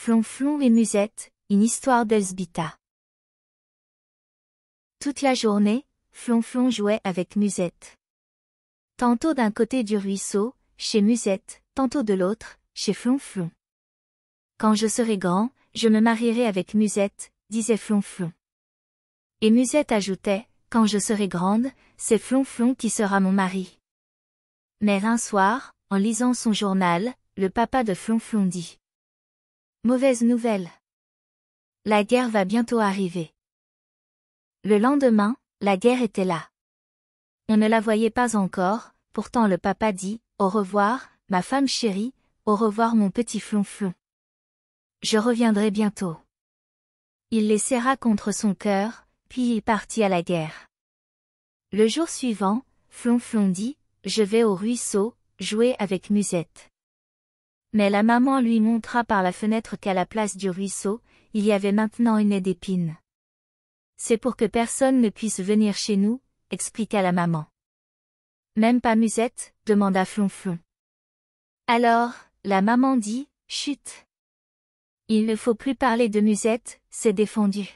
Flonflon et Musette, une histoire d'Elzbita. Toute la journée, Flonflon jouait avec Musette. Tantôt d'un côté du ruisseau, chez Musette, tantôt de l'autre, chez Flonflon. Quand je serai grand, je me marierai avec Musette, disait Flonflon. Et Musette ajoutait, quand je serai grande, c'est Flonflon qui sera mon mari. Mais un soir, en lisant son journal, le papa de Flonflon dit. Mauvaise nouvelle. La guerre va bientôt arriver. Le lendemain, la guerre était là. On ne la voyait pas encore, pourtant le papa dit, Au revoir, ma femme chérie, au revoir mon petit flonflon. Je reviendrai bientôt. Il les serra contre son cœur, puis il partit à la guerre. Le jour suivant, Flonflon dit, Je vais au ruisseau, jouer avec Musette. Mais la maman lui montra par la fenêtre qu'à la place du ruisseau, il y avait maintenant une haie d'épines. C'est pour que personne ne puisse venir chez nous, expliqua la maman. Même pas Musette, demanda Flonflon. Alors, la maman dit, chut. Il ne faut plus parler de Musette, c'est défendu.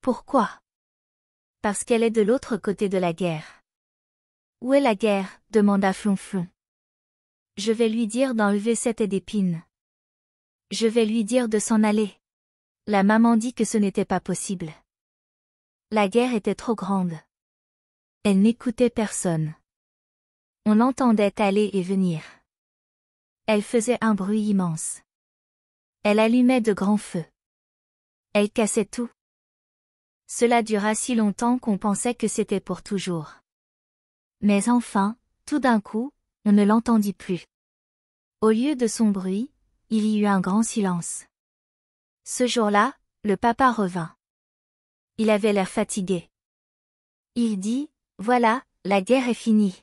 Pourquoi Parce qu'elle est de l'autre côté de la guerre. Où est la guerre demanda Flonflon. Je vais lui dire d'enlever cette épine. Je vais lui dire de s'en aller. La maman dit que ce n'était pas possible. La guerre était trop grande. Elle n'écoutait personne. On l'entendait aller et venir. Elle faisait un bruit immense. Elle allumait de grands feux. Elle cassait tout. Cela dura si longtemps qu'on pensait que c'était pour toujours. Mais enfin, tout d'un coup, on ne l'entendit plus. Au lieu de son bruit, il y eut un grand silence. Ce jour-là, le papa revint. Il avait l'air fatigué. Il dit, voilà, la guerre est finie.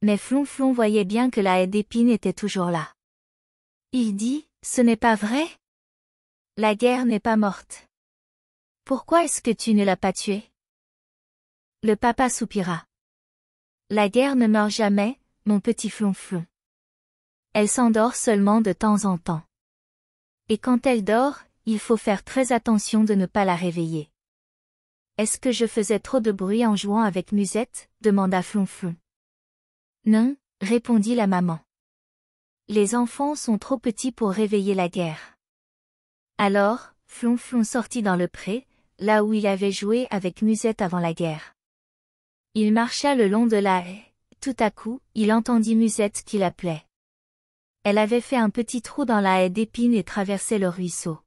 Mais Flonflon voyait bien que la haie d'épine était toujours là. Il dit, ce n'est pas vrai La guerre n'est pas morte. Pourquoi est-ce que tu ne l'as pas tuée Le papa soupira. La guerre ne meurt jamais, mon petit flonflon. Elle s'endort seulement de temps en temps. Et quand elle dort, il faut faire très attention de ne pas la réveiller. Est-ce que je faisais trop de bruit en jouant avec Musette demanda Flonflon. Non, répondit la maman. Les enfants sont trop petits pour réveiller la guerre. Alors, Flonflon sortit dans le pré, là où il avait joué avec Musette avant la guerre. Il marcha le long de la haie, tout à coup, il entendit Musette qui l'appelait. Elle avait fait un petit trou dans la haie d'épines et traversait le ruisseau.